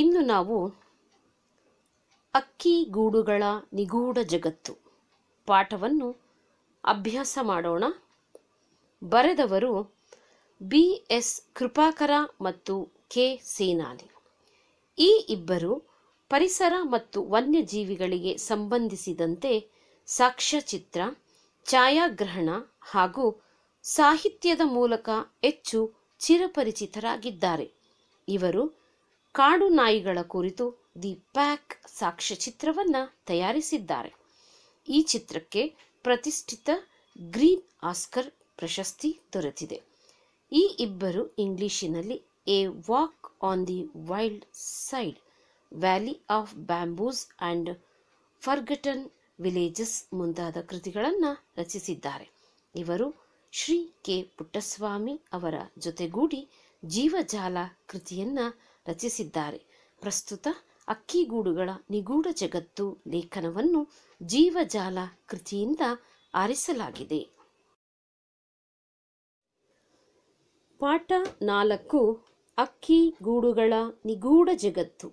ಇನ್ನು ನಾವು ಅಕ್ಕಿ ಗೂಡುಗಳ ನಿಗೂಢ ಜಗತ್ತು ಪಾಠವನ್ನು ಅಭ್ಯಾಸ ಮಾಡೋಣ ಬರೆದವರು ಬಿ ಎಸ್ ಕೃಪಾಕರ ಮತ್ತು ಕೆ ಸೇನಾನಿ ಈ ಇಬ್ಬರು ಪರಿಸರ ಮತ್ತು ವನ್ಯಜೀವಿಗಳಿಗೆ ಸಂಬಂಧಿಸಿದಂತೆ ಸಾಕ್ಷ್ಯಚಿತ್ರ ಛಾಯಾಗ್ರಹಣ ಹಾಗೂ ಸಾಹಿತ್ಯದ ಮೂಲಕ ಹೆಚ್ಚು ಚಿರಪರಿಚಿತರಾಗಿದ್ದಾರೆ ಇವರು ಕಾಡು ನಾಯಿಗಳ ಕುರಿತು ದಿ ಪ್ಯಾಕ್ ಸಾಕ್ಷ್ಯಚಿತ್ರವನ್ನು ತಯಾರಿಸಿದ್ದಾರೆ ಈ ಚಿತ್ರಕ್ಕೆ ಪ್ರತಿಷ್ಠಿತ ಗ್ರೀನ್ ಆಸ್ಕರ್ ಪ್ರಶಸ್ತಿ ದೊರೆತಿದೆ ಈ ಇಬ್ಬರು ಇಂಗ್ಲಿಷಿನಲ್ಲಿ a walk on the wild side valley of bamboos and forgotten villages ಮುಂತಾದ ಕೃತಿಗಳನ್ನು ರಚಿಸಿದ್ದಾರೆ ಇವರು ಶ್ರೀ ಕೆ ಪುಟ್ಟಸ್ವಾಮಿ ಅವರ ಜೊತೆಗೂಡಿ ಜೀವಜಾಲ ಕೃತಿಯನ್ನು ರಚಿಸಿದ್ದಾರೆ ಪ್ರಸ್ತುತ ಅಕ್ಕಿಗೂಡುಗಳ ನಿಗೂಢ ಜಗತ್ತು ಲೇಖನವನ್ನು ಜೀವಜಾಲ ಕೃತಿಯಿಂದ ಆರಿಸಲಾಗಿದೆ ಪಾಠ ನಾಲ್ಕು ಅಕ್ಕಿ ಗೂಡುಗಳ ನಿಗೂಢ ಜಗತ್ತು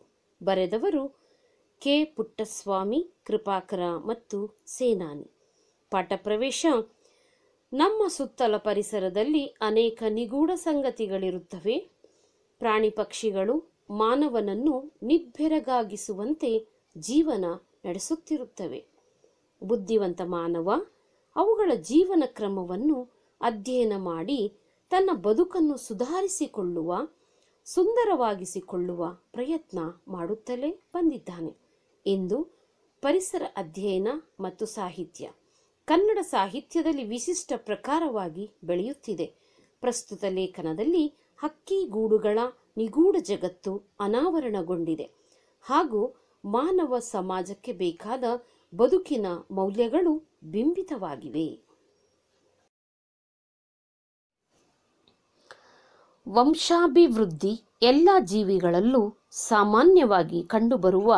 ಬರೆದವರು ಕೆ ಪುಟ್ಟಸ್ವಾಮಿ ಕೃಪಾಕರ ಮತ್ತು ಸೇನಾನಿ ಪಾಠ ಪ್ರವೇಶ ನಮ್ಮ ಸುತ್ತಲ ಪರಿಸರದಲ್ಲಿ ಅನೇಕ ನಿಗೂಢ ಸಂಗತಿಗಳಿರುತ್ತವೆ ಪ್ರಾಣಿ ಪಕ್ಷಿಗಳು ಮಾನವನನ್ನು ನಿಬ್ಬೆರಗಾಗಿಸುವಂತೆ ಜೀವನ ನಡೆಸುತ್ತಿರುತ್ತವೆ ಬುದ್ಧಿವಂತ ಮಾನವ ಅವುಗಳ ಜೀವನ ಕ್ರಮವನ್ನು ಅಧ್ಯಯನ ಮಾಡಿ ತನ್ನ ಬದುಕನ್ನು ಸುಧಾರಿಸಿಕೊಳ್ಳುವ ಸುಂದರವಾಗಿಸಿಕೊಳ್ಳುವ ಪ್ರಯತ್ನ ಮಾಡುತ್ತಲೇ ಬಂದಿದ್ದಾನೆ ಎಂದು ಪರಿಸರ ಅಧ್ಯಯನ ಮತ್ತು ಸಾಹಿತ್ಯ ಕನ್ನಡ ಸಾಹಿತ್ಯದಲ್ಲಿ ವಿಶಿಷ್ಟ ಪ್ರಕಾರವಾಗಿ ಬೆಳೆಯುತ್ತಿದೆ ಪ್ರಸ್ತುತ ಲೇಖನದಲ್ಲಿ ಹಕ್ಕಿ ಗೂಡುಗಳ ನಿಗೂಢ ಜಗತ್ತು ಅನಾವರಣಗೊಂಡಿದೆ ಹಾಗೂ ಮಾನವ ಸಮಾಜಕ್ಕೆ ಬೇಕಾದ ಬದುಕಿನ ಮೌಲ್ಯಗಳು ಬಿಂಬಿತವಾಗಿವೆ ವಂಶಾಭಿವೃದ್ಧಿ ಎಲ್ಲ ಜೀವಿಗಳಲ್ಲೂ ಸಾಮಾನ್ಯವಾಗಿ ಕಂಡುಬರುವ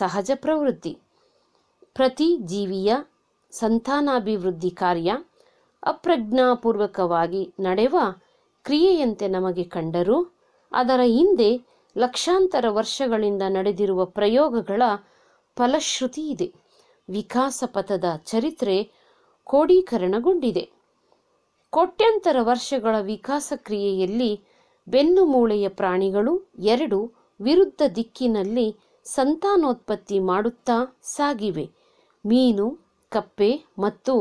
ಸಹಜ ಪ್ರವೃತ್ತಿ ಪ್ರತಿ ಜೀವಿಯ ಸಂತಾನಾಭಿವೃದ್ಧಿ ಕಾರ್ಯ ಅಪ್ರಜ್ಞಾಪೂರ್ವಕವಾಗಿ ನಡೆವ ಕ್ರಿಯೆಯಂತೆ ನಮಗೆ ಕಂಡರೂ ಅದರ ಹಿಂದೆ ಲಕ್ಷಾಂತರ ವರ್ಷಗಳಿಂದ ನಡೆದಿರುವ ಪ್ರಯೋಗಗಳ ಫಲಶ್ರುತಿ ಇದೆ ವಿಕಾಸ ಪಥದ ಚರಿತ್ರೆ ಕೋಡೀಕರಣಗೊಂಡಿದೆ ಕೋಟ್ಯಂತರ ವರ್ಷಗಳ ವಿಕಾಸ ಕ್ರಿಯೆಯಲ್ಲಿ ಬೆನ್ನುಮೂಳೆಯ ಪ್ರಾಣಿಗಳು ಎರಡು ವಿರುದ್ಧ ದಿಕ್ಕಿನಲ್ಲಿ ಸಂತಾನೋತ್ಪತ್ತಿ ಮಾಡುತ್ತಾ ಸಾಗಿವೆ ಮೀನು ಕಪ್ಪೆ ಮತ್ತು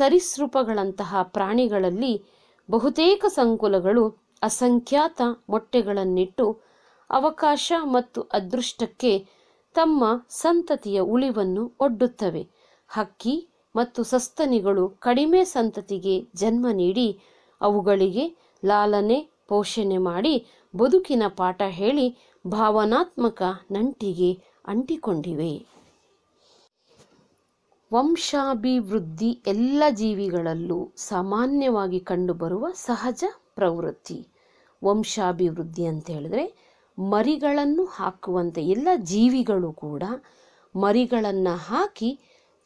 ಸರಿಸೃಪಗಳಂತಹ ಪ್ರಾಣಿಗಳಲ್ಲಿ ಬಹುತೇಕ ಸಂಕುಲಗಳು ಅಸಂಖ್ಯಾತ ಮೊಟ್ಟೆಗಳನ್ನಿಟ್ಟು ಅವಕಾಶ ಮತ್ತು ಅದೃಷ್ಟಕ್ಕೆ ತಮ್ಮ ಸಂತತಿಯ ಉಳಿವನ್ನು ಒಡ್ಡುತ್ತವೆ ಹಕ್ಕಿ ಮತ್ತು ಸಸ್ತನಿಗಳು ಕಡಿಮೆ ಸಂತತಿಗೆ ಜನ್ಮ ನೀಡಿ ಅವುಗಳಿಗೆ ಲಾಲನೆ ಪೋಷಣೆ ಮಾಡಿ ಬದುಕಿನ ಪಾಠ ಹೇಳಿ ಭಾವನಾತ್ಮಕ ನಂಟಿಗೆ ಅಂಟಿಕೊಂಡಿವೆ ವಂಶಾಭಿವೃದ್ಧಿ ಎಲ್ಲ ಜೀವಿಗಳಲ್ಲೂ ಸಾಮಾನ್ಯವಾಗಿ ಕಂಡುಬರುವ ಸಹಜ ಪ್ರವೃತ್ತಿ ವಂಶಾಭಿವೃದ್ಧಿ ಅಂತ ಹೇಳಿದ್ರೆ ಮರಿಗಳನ್ನು ಹಾಕುವಂಥ ಎಲ್ಲ ಜೀವಿಗಳು ಕೂಡ ಮರಿಗಳನ್ನು ಹಾಕಿ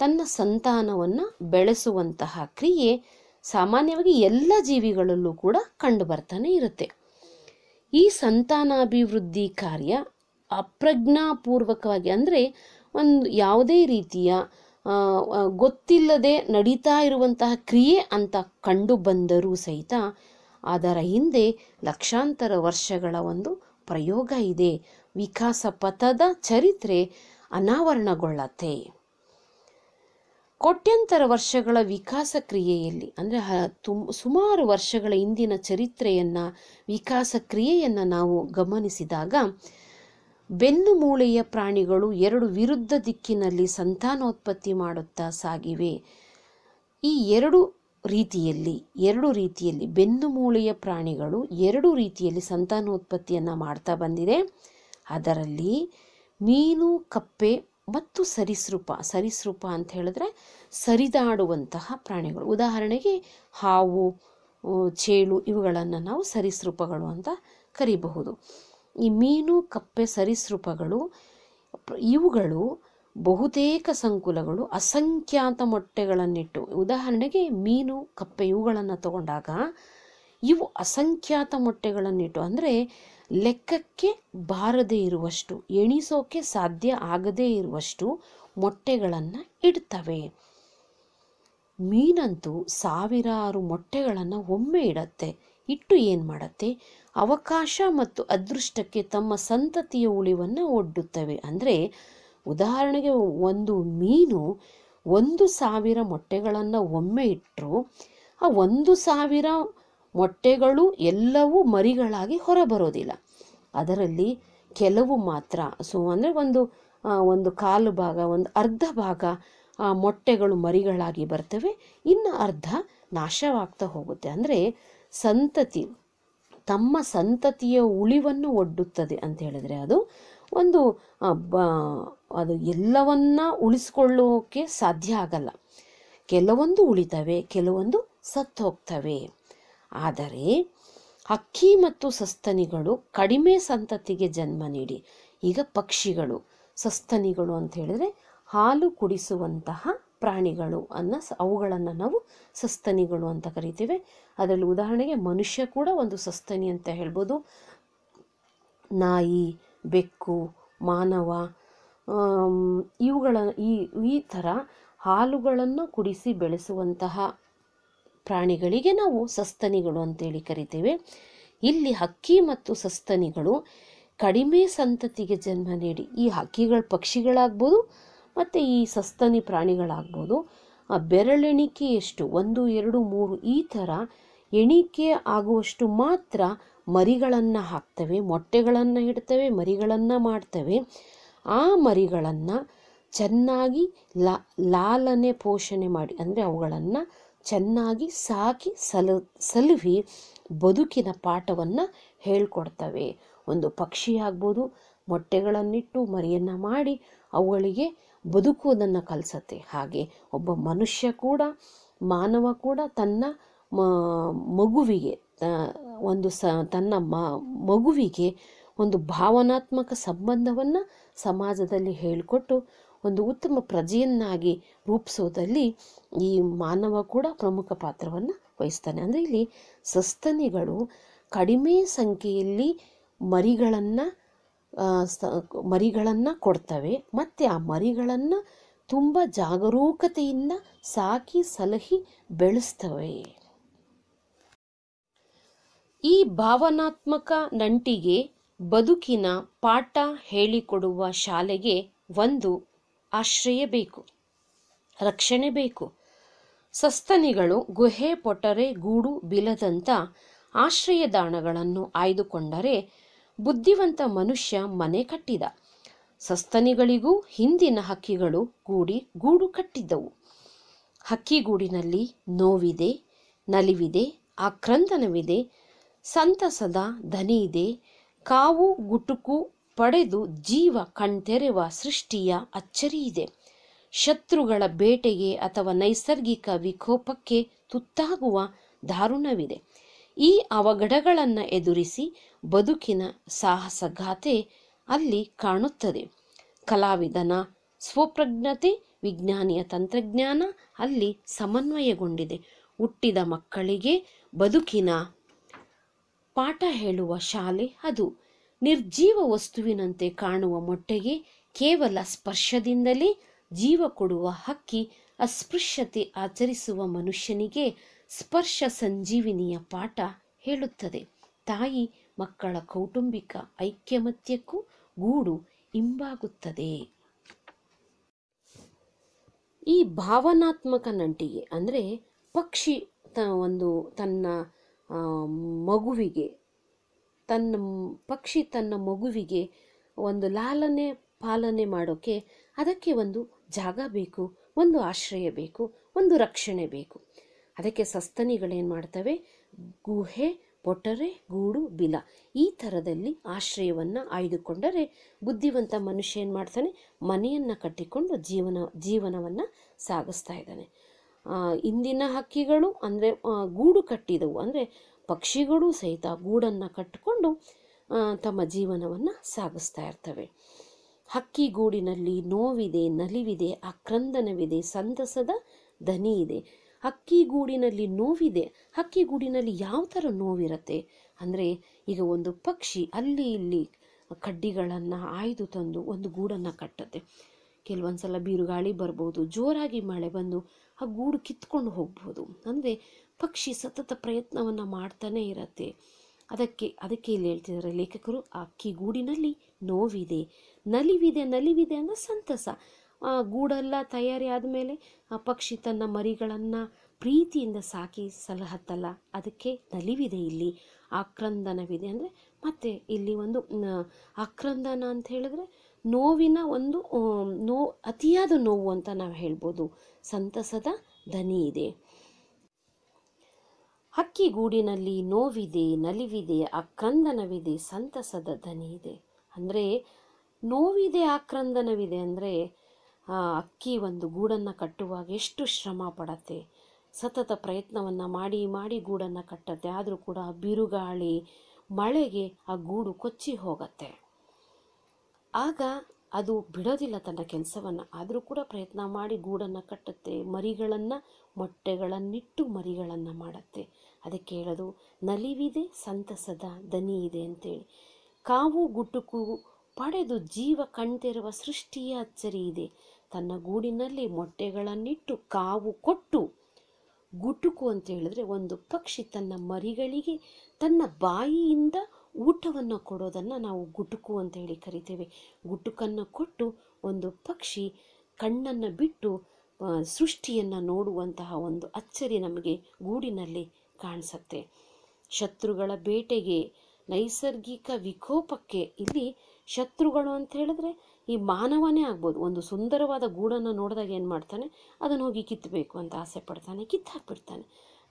ತನ್ನ ಸಂತಾನವನ್ನು ಬೆಳೆಸುವಂತಹ ಕ್ರಿಯೆ ಸಾಮಾನ್ಯವಾಗಿ ಎಲ್ಲ ಜೀವಿಗಳಲ್ಲೂ ಕೂಡ ಕಂಡುಬರ್ತಾನೆ ಇರುತ್ತೆ ಈ ಸಂತಾನಾಭಿವೃದ್ಧಿ ಕಾರ್ಯ ಅಪ್ರಜ್ಞಾಪೂರ್ವಕವಾಗಿ ಅಂದರೆ ಒಂದು ಯಾವುದೇ ರೀತಿಯ ಗೊತ್ತಿಲ್ಲದೆ ನಡೀತಾ ಇರುವಂತಹ ಕ್ರಿಯೆ ಅಂತ ಕಂಡು ಬಂದರೂ ಸಹಿತ ಅದರ ಹಿಂದೆ ಲಕ್ಷಾಂತರ ವರ್ಷಗಳ ಒಂದು ಪ್ರಯೋಗ ಇದೆ ವಿಕಾಸ ಪಥದ ಚರಿತ್ರೆ ಅನಾವರಣಗೊಳ್ಳತ್ತೆ ಕೋಟ್ಯಂತರ ವರ್ಷಗಳ ವಿಕಾಸ ಕ್ರಿಯೆಯಲ್ಲಿ ಅಂದರೆ ಸುಮಾರು ವರ್ಷಗಳ ಹಿಂದಿನ ಚರಿತ್ರೆಯನ್ನು ವಿಕಾಸ ಕ್ರಿಯೆಯನ್ನು ನಾವು ಗಮನಿಸಿದಾಗ ಬೆನ್ನು ಮೂಳೆಯ ಪ್ರಾಣಿಗಳು ಎರಡು ವಿರುದ್ಧ ದಿಕ್ಕಿನಲ್ಲಿ ಸಂತಾನೋತ್ಪತ್ತಿ ಮಾಡುತ್ತಾ ಸಾಗಿವೆ ಈ ಎರಡು ರೀತಿಯಲ್ಲಿ ಎರಡು ರೀತಿಯಲ್ಲಿ ಬೆನ್ನು ಮೂಳೆಯ ಪ್ರಾಣಿಗಳು ಎರಡು ರೀತಿಯಲ್ಲಿ ಸಂತಾನೋತ್ಪತ್ತಿಯನ್ನು ಮಾಡ್ತಾ ಬಂದಿದೆ ಅದರಲ್ಲಿ ಮೀನು ಕಪ್ಪೆ ಮತ್ತು ಸರಿಸೃಪ ಸರಿಸೃಪ ಅಂತ ಹೇಳಿದ್ರೆ ಸರಿದಾಡುವಂತಹ ಪ್ರಾಣಿಗಳು ಉದಾಹರಣೆಗೆ ಹಾವು ಚೇಳು ಇವುಗಳನ್ನು ನಾವು ಸರಿಸೃಪಗಳು ಅಂತ ಕರೀಬಹುದು ಈ ಮೀನು ಕಪ್ಪೆ ಸರಿಸೃಪಗಳು ಇವುಗಳು ಬಹುತೇಕ ಸಂಕುಲಗಳು ಅಸಂಖ್ಯಾತ ಮೊಟ್ಟೆಗಳನ್ನಿಟ್ಟು ಉದಾಹರಣೆಗೆ ಮೀನು ಕಪ್ಪೆ ಇವುಗಳನ್ನು ತಗೊಂಡಾಗ ಇವು ಅಸಂಖ್ಯಾತ ಮೊಟ್ಟೆಗಳನ್ನಿಟ್ಟು ಅಂದರೆ ಲೆಕ್ಕಕ್ಕೆ ಬಾರದೇ ಇರುವಷ್ಟು ಎಣಿಸೋಕೆ ಸಾಧ್ಯ ಆಗದೇ ಇರುವಷ್ಟು ಮೊಟ್ಟೆಗಳನ್ನು ಇಡ್ತವೆ ಮೀನಂತೂ ಸಾವಿರಾರು ಮೊಟ್ಟೆಗಳನ್ನು ಒಮ್ಮೆ ಇಡತ್ತೆ ಇಟ್ಟು ಏನು ಮಾಡುತ್ತೆ ಅವಕಾಶ ಮತ್ತು ಅದೃಷ್ಟಕ್ಕೆ ತಮ್ಮ ಸಂತತಿಯ ಉಳಿವನ್ನು ಒಡ್ಡುತ್ತವೆ ಅಂದರೆ ಉದಾಹರಣೆಗೆ ಒಂದು ಮೀನು ಒಂದು ಸಾವಿರ ಮೊಟ್ಟೆಗಳನ್ನು ಒಮ್ಮೆ ಇಟ್ಟರು ಆ ಒಂದು ಸಾವಿರ ಮೊಟ್ಟೆಗಳು ಎಲ್ಲವೂ ಮರಿಗಳಾಗಿ ಹೊರಬರೋದಿಲ್ಲ ಅದರಲ್ಲಿ ಕೆಲವು ಮಾತ್ರ ಸೊ ಅಂದರೆ ಒಂದು ಒಂದು ಕಾಲು ಭಾಗ ಒಂದು ಅರ್ಧ ಭಾಗ ಆ ಮೊಟ್ಟೆಗಳು ಮರಿಗಳಾಗಿ ಬರ್ತವೆ ಇನ್ನು ಅರ್ಧ ನಾಶವಾಗ್ತಾ ಹೋಗುತ್ತೆ ಅಂದರೆ ಸಂತತಿ ತಮ್ಮ ಸಂತತಿಯ ಉಳಿವನ್ನು ಒಡ್ಡುತ್ತದೆ ಅಂತ ಹೇಳಿದರೆ ಅದು ಒಂದು ಬ ಅದು ಎಲ್ಲವನ್ನ ಉಳಿಸ್ಕೊಳ್ಳೋಕೆ ಸಾಧ್ಯ ಆಗಲ್ಲ ಕೆಲವೊಂದು ಉಳಿತವೆ ಕೆಲವೊಂದು ಸತ್ತು ಹೋಗ್ತವೆ ಆದರೆ ಅಕ್ಕಿ ಮತ್ತು ಸಸ್ತನಿಗಳು ಕಡಿಮೆ ಸಂತತಿಗೆ ಜನ್ಮ ನೀಡಿ ಈಗ ಪಕ್ಷಿಗಳು ಸಸ್ತನಿಗಳು ಅಂತ ಹೇಳಿದ್ರೆ ಹಾಲು ಕುಡಿಸುವಂತಹ ಪ್ರಾಣಿಗಳು ಅನ್ನ ಅವುಗಳನ್ನು ನಾವು ಸಸ್ತನಿಗಳು ಅಂತ ಕರಿತೀವಿ ಅದರಲ್ಲಿ ಉದಾಹರಣೆಗೆ ಮನುಷ್ಯ ಕೂಡ ಒಂದು ಸಸ್ತನಿ ಅಂತ ಹೇಳ್ಬೋದು ನಾಯಿ ಬೆಕ್ಕು ಮಾನವ ಇವುಗಳ ಈ ಈ ಥರ ಹಾಲುಗಳನ್ನು ಕುಡಿಸಿ ಬೆಳೆಸುವಂತಹ ಪ್ರಾಣಿಗಳಿಗೆ ನಾವು ಸಸ್ತನಿಗಳು ಅಂತೇಳಿ ಕರಿತೇವೆ ಇಲ್ಲಿ ಹಕ್ಕಿ ಮತ್ತು ಸಸ್ತನಿಗಳು ಕಡಿಮೆ ಸಂತತಿಗೆ ಜನ್ಮ ನೀಡಿ ಈ ಹಕ್ಕಿಗಳು ಪಕ್ಷಿಗಳಾಗ್ಬೋದು ಮತ್ತು ಈ ಸಸ್ತನಿ ಪ್ರಾಣಿಗಳಾಗ್ಬೋದು ಆ ಬೆರಳೆಣಿಕೆಯಷ್ಟು ಒಂದು ಎರಡು ಮೂರು ಈ ಥರ ಎಣಿಕೆ ಆಗುವಷ್ಟು ಮಾತ್ರ ಮರಿಗಳನ್ನು ಹಾಕ್ತವೆ ಮೊಟ್ಟೆಗಳನ್ನು ಇಡ್ತವೆ ಮರಿಗಳನ್ನು ಮಾಡ್ತವೆ ಆ ಮರಿಗಳನ್ನು ಚೆನ್ನಾಗಿ ಲಾ ಲಾಲನೆ ಪೋಷಣೆ ಮಾಡಿ ಅಂದರೆ ಅವುಗಳನ್ನು ಚೆನ್ನಾಗಿ ಸಾಕಿ ಸಲ ಸಲುವಿ ಬದುಕಿನ ಪಾಠವನ್ನು ಹೇಳ್ಕೊಡ್ತವೆ ಒಂದು ಪಕ್ಷಿ ಆಗ್ಬೋದು ಮೊಟ್ಟೆಗಳನ್ನಿಟ್ಟು ಮರಿಯನ್ನು ಮಾಡಿ ಅವುಗಳಿಗೆ ಬದುಕುವುದನ್ನು ಕಲಿಸತ್ತೆ ಹಾಗೆ ಒಬ್ಬ ಮನುಷ್ಯ ಕೂಡ ಮಾನವ ಕೂಡ ತನ್ನ ಮಗುವಿಗೆ ಒಂದು ಸ ತನ್ನ ಮ ಮಗುವಿಗೆ ಒಂದು ಭಾವನಾತ್ಮಕ ಸಂಬಂಧವನ್ನು ಸಮಾಜದಲ್ಲಿ ಹೇಳಿಕೊಟ್ಟು ಒಂದು ಉತ್ತಮ ಪ್ರಜೆಯನ್ನಾಗಿ ರೂಪಿಸೋದಲ್ಲಿ ಈ ಮಾನವ ಕೂಡ ಪ್ರಮುಖ ಪಾತ್ರವನ್ನು ವಹಿಸ್ತಾನೆ ಅಂದರೆ ಇಲ್ಲಿ ಸಸ್ತನಿಗಳು ಕಡಿಮೆ ಸಂಖ್ಯೆಯಲ್ಲಿ ಮರಿಗಳನ್ನು ಮರಿಗಳನ್ನು ಕೊಡ್ತವೆ ಮತ್ತು ಆ ಮರಿಗಳನ್ನು ತುಂಬ ಜಾಗರೂಕತೆಯಿಂದ ಸಾಕಿ ಸಲಹಿ ಬೆಳೆಸ್ತವೆ ಈ ಭಾವನಾತ್ಮಕ ನಂಟಿಗೆ ಬದುಕಿನ ಪಾಠ ಹೇಳಿಕೊಡುವ ಶಾಲೆಗೆ ಒಂದು ಆಶ್ರಯ ಬೇಕು ರಕ್ಷಣೆ ಬೇಕು ಸಸ್ತನಿಗಳು ಗುಹೆ ಪೊಟರೆ ಗೂಡು ಬಿಲದಂಥ ಆಶ್ರಯದಾಣಗಳನ್ನು ಆಯ್ದುಕೊಂಡರೆ ಬುದ್ಧಿವಂತ ಮನುಷ್ಯ ಮನೆ ಕಟ್ಟಿದ ಸಸ್ತನಿಗಳಿಗೂ ಹಿಂದಿನ ಹಕ್ಕಿಗಳು ಗೂಡಿ ಗೂಡು ಕಟ್ಟಿದ್ದವು ಹಕ್ಕಿಗೂಡಿನಲ್ಲಿ ನೋವಿದೆ ನಲಿವಿದೆ ಆಕ್ರಂದನವಿದೆ ಸಂತಸದ ಧನಿಯಿದೆ ಕಾವು ಗುಟುಕು ಪಡೆದು ಜೀವ ಕಣ್ತೆರೆವ ಸೃಷ್ಟಿಯ ಅಚ್ಚರಿಯಿದೆ ಶತ್ರುಗಳ ಬೇಟೆಗೆ ಅಥವಾ ನೈಸರ್ಗಿಕ ವಿಕೋಪಕ್ಕೆ ತುತ್ತಾಗುವ ದಾರುಣವಿದೆ ಈ ಅವಘಡಗಳನ್ನು ಎದುರಿಸಿ ಬದುಕಿನ ಸಾಹಸಗಾಥೆ ಅಲ್ಲಿ ಕಾಣುತ್ತದೆ ಕಲಾವಿದನ ಸ್ವಪ್ರಜ್ಞತೆ ವಿಜ್ಞಾನಿಯ ತಂತ್ರಜ್ಞಾನ ಅಲ್ಲಿ ಸಮನ್ವಯಗೊಂಡಿದೆ ಹುಟ್ಟಿದ ಮಕ್ಕಳಿಗೆ ಬದುಕಿನ ಪಾಠ ಹೇಳುವ ಶಾಲೆ ಅದು ನಿರ್ಜೀವ ವಸ್ತುವಿನಂತೆ ಕಾಣುವ ಮೊಟ್ಟೆಗೆ ಕೇವಲ ಸ್ಪರ್ಶದಿಂದಲೇ ಜೀವ ಕೊಡುವ ಹಕ್ಕಿ ಅಸ್ಪೃಶ್ಯತೆ ಆಚರಿಸುವ ಮನುಷ್ಯನಿಗೆ ಸ್ಪರ್ಶ ಸಂಜೀವಿನಿಯ ಪಾಠ ಹೇಳುತ್ತದೆ ತಾಯಿ ಮಕ್ಕಳ ಕೌಟುಂಬಿಕ ಐಕ್ಯಮತ್ಯಕ್ಕೂ ಗೂಡು ಇಂಬಾಗುತ್ತದೆ ಈ ಭಾವನಾತ್ಮಕ ನಂಟಿಗೆ ಅಂದರೆ ಪಕ್ಷಿ ತ ಒಂದು ತನ್ನ ಮಗುವಿಗೆ ತನ್ನ ಪಕ್ಷಿ ತನ್ನ ಮಗುವಿಗೆ ಒಂದು ಲಾಲನೆ ಪಾಲನೆ ಮಾಡೋಕ್ಕೆ ಅದಕ್ಕೆ ಒಂದು ಜಾಗ ಬೇಕು ಒಂದು ಆಶ್ರಯ ಬೇಕು ಒಂದು ರಕ್ಷಣೆ ಬೇಕು ಅದಕ್ಕೆ ಸಸ್ತನಿಗಳೇನು ಮಾಡ್ತವೆ ಗುಹೆ ಪೊಟ್ಟರೆ ಗೂಡು ಬಿಲ ಈ ಥರದಲ್ಲಿ ಆಶ್ರಯವನ್ನು ಆಯ್ದುಕೊಂಡರೆ ಬುದ್ಧಿವಂತ ಮನುಷ್ಯ ಏನು ಮಾಡ್ತಾನೆ ಮನೆಯನ್ನು ಕಟ್ಟಿಕೊಂಡು ಜೀವನ ಜೀವನವನ್ನು ಸಾಗಿಸ್ತಾ ಇದ್ದಾನೆ ಇಂದಿನ ಹಕ್ಕಿಗಳು ಅಂದರೆ ಗೂಡು ಕಟ್ಟಿದವು ಅಂದರೆ ಪಕ್ಷಿಗಳು ಸಹಿತ ಗೂಡನ್ನು ಕಟ್ಟಿಕೊಂಡು ತಮ್ಮ ಜೀವನವನ್ನು ಸಾಗಿಸ್ತಾ ಇರ್ತವೆ ಹಕ್ಕಿ ಗೂಡಿನಲ್ಲಿ ನೋವಿದೆ ನಲಿವಿದೆ ಆಕ್ರಂದನವಿದೆ ಸಂತಸದ ದನಿ ಇದೆ ಗೂಡಿನಲ್ಲಿ ನೋವಿದೆ ಗೂಡಿನಲ್ಲಿ ಯಾವ ಥರ ನೋವಿರುತ್ತೆ ಅಂದರೆ ಈಗ ಒಂದು ಪಕ್ಷಿ ಅಲ್ಲಿ ಇಲ್ಲಿ ಕಡ್ಡಿಗಳನ್ನು ಆಯ್ದು ತಂದು ಒಂದು ಗೂಡನ್ನು ಕಟ್ಟುತ್ತೆ ಕೆಲವೊಂದು ಸಲ ಬಿರುಗಾಳಿ ಬರ್ಬೋದು ಜೋರಾಗಿ ಮಳೆ ಬಂದು ಆ ಗೂಡು ಕಿತ್ಕೊಂಡು ಹೋಗ್ಬೋದು ಅಂದರೆ ಪಕ್ಷಿ ಸತತ ಪ್ರಯತ್ನವನ್ನು ಮಾಡ್ತಾನೇ ಇರತ್ತೆ ಅದಕ್ಕೆ ಅದಕ್ಕೆ ಇಲ್ಲಿ ಹೇಳ್ತಿದ್ದಾರೆ ಲೇಖಕರು ಅಕ್ಕಿ ಗೂಡಿನಲ್ಲಿ ನೋವಿದೆ ನಲಿವಿದೆ ನಲಿವಿದೆ ಅಂದರೆ ಸಂತಸ ಆ ಗೂಡೆಲ್ಲ ತಯಾರಿ ಆದಮೇಲೆ ಆ ಪಕ್ಷಿ ತನ್ನ ಮರಿಗಳನ್ನು ಪ್ರೀತಿಯಿಂದ ಸಾಕಿ ಸಲಹತ್ತಲ್ಲ ಅದಕ್ಕೆ ನಲಿವಿದೆ ಇಲ್ಲಿ ಆಕ್ರಂದನವಿದೆ ಅಂದರೆ ಮತ್ತೆ ಇಲ್ಲಿ ಒಂದು ಆಕ್ರಂದನ ಅಂತ ಹೇಳಿದ್ರೆ ನೋವಿನ ಒಂದು ನೋ ಅತಿಯಾದ ನೋವು ಅಂತ ನಾವು ಹೇಳ್ಬೋದು ಸಂತಸದ ದನಿ ಇದೆ ಹಕ್ಕಿ ಗೂಡಿನಲ್ಲಿ ನೋವಿದೆ ನಲಿವಿದೆ ಆಕ್ರಂದನವಿದೆ ಸಂತಸದ ದನಿ ಇದೆ ಅಂದರೆ ನೋವಿದೆ ಆಕ್ರಂದನವಿದೆ ಅಂದರೆ ಅಕ್ಕಿ ಒಂದು ಗೂಡನ್ನು ಕಟ್ಟುವಾಗ ಎಷ್ಟು ಶ್ರಮ ಪಡತ್ತೆ ಸತತ ಪ್ರಯತ್ನವನ್ನು ಮಾಡಿ ಮಾಡಿ ಗೂಡನ್ನು ಕಟ್ಟತ್ತೆ ಆದರೂ ಕೂಡ ಬಿರುಗಾಳಿ ಮಳೆಗೆ ಆ ಗೂಡು ಕೊಚ್ಚಿ ಹೋಗತ್ತೆ ಆಗ ಅದು ಬಿಡೋದಿಲ್ಲ ತನ್ನ ಕೆಲಸವನ್ನು ಆದರೂ ಕೂಡ ಪ್ರಯತ್ನ ಮಾಡಿ ಗೂಡನ್ನು ಕಟ್ಟುತ್ತೆ ಮರಿಗಳನ್ನು ಮೊಟ್ಟೆಗಳನ್ನಿಟ್ಟು ಮರಿಗಳನ್ನು ಮಾಡುತ್ತೆ ಅದಕ್ಕೆ ಹೇಳೋದು ನಲಿವಿದೆ ಸಂತಸದ ದನಿ ಇದೆ ಅಂತೇಳಿ ಕಾವು ಗುಟುಕು ಪಡೆದು ಜೀವ ಕಣ್ತೆರುವ ಸೃಷ್ಟಿಯ ಅಚ್ಚರಿ ಇದೆ ತನ್ನ ಗೂಡಿನಲ್ಲಿ ಮೊಟ್ಟೆಗಳನ್ನಿಟ್ಟು ಕಾವು ಕೊಟ್ಟು ಗುಟುಕು ಅಂತ ಹೇಳಿದ್ರೆ ಒಂದು ಪಕ್ಷಿ ತನ್ನ ಮರಿಗಳಿಗೆ ತನ್ನ ಬಾಯಿಯಿಂದ ಊಟವನ್ನು ಕೊಡೋದನ್ನು ನಾವು ಗುಟುಕು ಅಂತ ಹೇಳಿ ಕರಿತೇವೆ ಗುಟುಕನ್ನು ಕೊಟ್ಟು ಒಂದು ಪಕ್ಷಿ ಕಣ್ಣನ್ನು ಬಿಟ್ಟು ಸೃಷ್ಟಿಯನ್ನು ನೋಡುವಂತಹ ಒಂದು ಅಚ್ಚರಿ ನಮಗೆ ಗೂಡಿನಲ್ಲಿ ಕಾಣಿಸುತ್ತೆ ಶತ್ರುಗಳ ಬೇಟೆಗೆ ನೈಸರ್ಗಿಕ ವಿಕೋಪಕ್ಕೆ ಇಲ್ಲಿ ಶತ್ರುಗಳು ಅಂತ ಹೇಳಿದ್ರೆ ಈ ಮಾನವನೇ ಆಗ್ಬೋದು ಒಂದು ಸುಂದರವಾದ ಗೂಡನ್ನು ನೋಡಿದಾಗ ಏನು ಮಾಡ್ತಾನೆ ಅದನ್ನು ಹೋಗಿ ಕಿತ್ತಬೇಕು ಅಂತ ಆಸೆ ಪಡ್ತಾನೆ ಕಿತ್ತಾಕ್ಬಿಡ್ತಾನೆ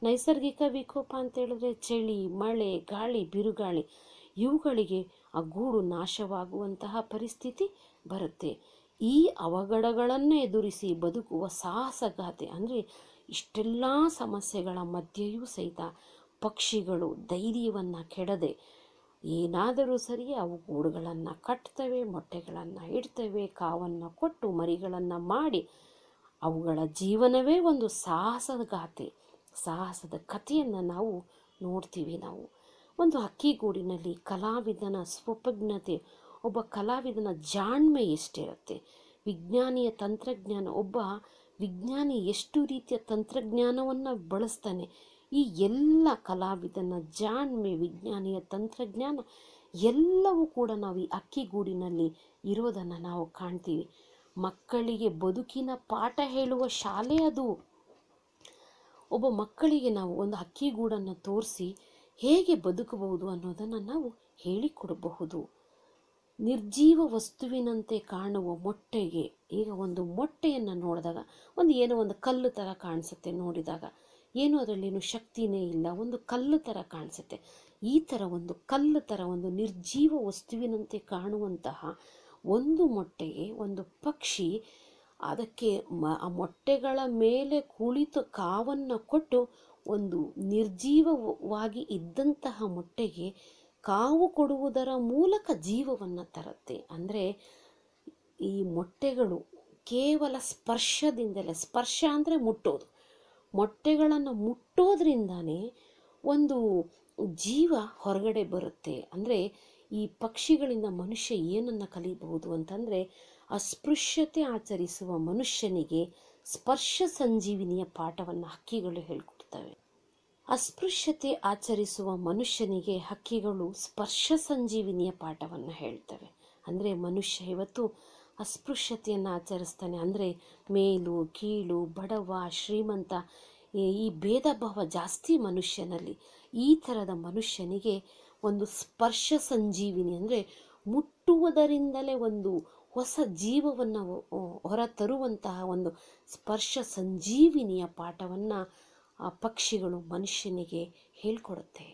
ನೈಸರ್ಗಿಕ ವಿಕೋಪ ಅಂತ ಹೇಳಿದ್ರೆ ಚಳಿ ಮಳೆ ಗಾಳಿ ಬಿರುಗಾಳಿ ಇವುಗಳಿಗೆ ಆ ಗೂಡು ನಾಶವಾಗುವಂತಹ ಪರಿಸ್ಥಿತಿ ಬರುತ್ತೆ ಈ ಅವಘಡಗಳನ್ನು ಎದುರಿಸಿ ಬದುಕುವ ಸಾಹಸಗಾತೆ ಅಂದರೆ ಇಷ್ಟೆಲ್ಲ ಸಮಸ್ಯೆಗಳ ಮಧ್ಯೆಯೂ ಸಹಿತ ಪಕ್ಷಿಗಳು ಧೈರ್ಯವನ್ನು ಕೆಡದೆ ಏನಾದರೂ ಸರಿ ಅವು ಗೂಡುಗಳನ್ನು ಕಟ್ತವೆ ಮೊಟ್ಟೆಗಳನ್ನು ಇಡ್ತವೆ ಕಾವನ್ನು ಕೊಟ್ಟು ಮರಿಗಳನ್ನು ಮಾಡಿ ಅವುಗಳ ಜೀವನವೇ ಒಂದು ಸಾಹಸದ ಗಾತೆ ಸಾಹಸದ ಕಥೆಯನ್ನು ನಾವು ನೋಡ್ತೀವಿ ನಾವು ಒಂದು ಅಕ್ಕಿಗೂಡಿನಲ್ಲಿ ಕಲಾವಿದನ ಸ್ವಪಜ್ಞತೆ ಒಬ್ಬ ಕಲಾವಿದನ ಜಾಣ್ಮೆ ಎಷ್ಟಿರುತ್ತೆ ವಿಜ್ಞಾನಿಯ ತಂತ್ರಜ್ಞಾನ ಒಬ್ಬ ವಿಜ್ಞಾನಿ ಎಷ್ಟು ರೀತಿಯ ತಂತ್ರಜ್ಞಾನವನ್ನು ಬಳಸ್ತಾನೆ ಈ ಎಲ್ಲ ಕಲಾವಿದನ ಜಾಣ್ಮೆ ವಿಜ್ಞಾನಿಯ ತಂತ್ರಜ್ಞಾನ ಎಲ್ಲವೂ ಕೂಡ ನಾವು ಈ ಅಕ್ಕಿಗೂಡಿನಲ್ಲಿ ಇರೋದನ್ನು ನಾವು ಕಾಣ್ತೀವಿ ಮಕ್ಕಳಿಗೆ ಬದುಕಿನ ಪಾಠ ಹೇಳುವ ಶಾಲೆ ಅದು ಒಬ್ಬ ಮಕ್ಕಳಿಗೆ ನಾವು ಒಂದು ಅಕ್ಕಿಗೂಡನ್ನು ತೋರಿಸಿ ಹೇಗೆ ಬದುಕಬಹುದು ಅನ್ನೋದನ್ನು ನಾವು ಹೇಳಿಕೊಡಬಹುದು ನಿರ್ಜೀವ ವಸ್ತುವಿನಂತೆ ಕಾಣುವ ಮೊಟ್ಟೆಗೆ ಈಗ ಒಂದು ಮೊಟ್ಟೆಯನ್ನು ನೋಡಿದಾಗ ಒಂದು ಏನೋ ಒಂದು ಕಲ್ಲು ಥರ ಕಾಣಿಸುತ್ತೆ ನೋಡಿದಾಗ ಏನು ಅದರಲ್ಲೇನು ಶಕ್ತಿನೇ ಇಲ್ಲ ಒಂದು ಕಲ್ಲು ಥರ ಕಾಣಿಸುತ್ತೆ ಈ ಥರ ಒಂದು ಕಲ್ಲು ಥರ ಒಂದು ನಿರ್ಜೀವ ವಸ್ತುವಿನಂತೆ ಕಾಣುವಂತಹ ಒಂದು ಮೊಟ್ಟೆಗೆ ಒಂದು ಪಕ್ಷಿ ಅದಕ್ಕೆ ಮ ಆ ಮೊಟ್ಟೆಗಳ ಮೇಲೆ ಕುಳಿತು ಕಾವನ್ನು ಕೊಟ್ಟು ಒಂದು ನಿರ್ಜೀವವಾಗಿ ಇದ್ದಂತಹ ಮೊಟ್ಟೆಗೆ ಕಾವು ಕೊಡುವುದರ ಮೂಲಕ ಜೀವವನ್ನು ತರುತ್ತೆ ಅಂದರೆ ಈ ಮೊಟ್ಟೆಗಳು ಕೇವಲ ಸ್ಪರ್ಶದಿಂದಲೇ ಸ್ಪರ್ಶ ಅಂದರೆ ಮುಟ್ಟೋದು ಮೊಟ್ಟೆಗಳನ್ನು ಮುಟ್ಟೋದ್ರಿಂದಾನೇ ಒಂದು ಜೀವ ಹೊರಗಡೆ ಬರುತ್ತೆ ಅಂದರೆ ಈ ಪಕ್ಷಿಗಳಿಂದ ಮನುಷ್ಯ ಏನನ್ನು ಕಲಿಬಹುದು ಅಂತಂದರೆ ಅಸ್ಪೃಶ್ಯತೆ ಆಚರಿಸುವ ಮನುಷ್ಯನಿಗೆ ಸ್ಪರ್ಶ ಸಂಜೀವಿನಿಯ ಪಾಠವನ್ನು ಹಕ್ಕಿಗಳು ಹೇಳ್ಕೊಡ್ತವೆ ಅಸ್ಪೃಶ್ಯತೆ ಆಚರಿಸುವ ಮನುಷ್ಯನಿಗೆ ಹಕ್ಕಿಗಳು ಸ್ಪರ್ಶ ಸಂಜೀವಿನಿಯ ಪಾಠವನ್ನು ಹೇಳ್ತವೆ ಅಂದರೆ ಮನುಷ್ಯ ಇವತ್ತು ಅಸ್ಪೃಶ್ಯತೆಯನ್ನು ಆಚರಿಸ್ತಾನೆ ಅಂದರೆ ಮೇಲು ಕೀಳು ಬಡವ ಶ್ರೀಮಂತ ಈ ಭೇದ ಭಾವ ಜಾಸ್ತಿ ಮನುಷ್ಯನಲ್ಲಿ ಈ ಥರದ ಮನುಷ್ಯನಿಗೆ ಒಂದು ಸ್ಪರ್ಶ ಸಂಜೀವಿನಿ ಅಂದರೆ ಮುಟ್ಟುವುದರಿಂದಲೇ ಒಂದು ಹೊಸ ಜೀವವನ್ನು ಹೊರತರುವಂತಹ ಒಂದು ಸ್ಪರ್ಶ ಸಂಜೀವಿನಿಯ ಪಾಠವನ್ನು ಆ ಪಕ್ಷಿಗಳು ಮನುಷ್ಯನಿಗೆ ಹೇಳ್ಕೊಡುತ್ತೆ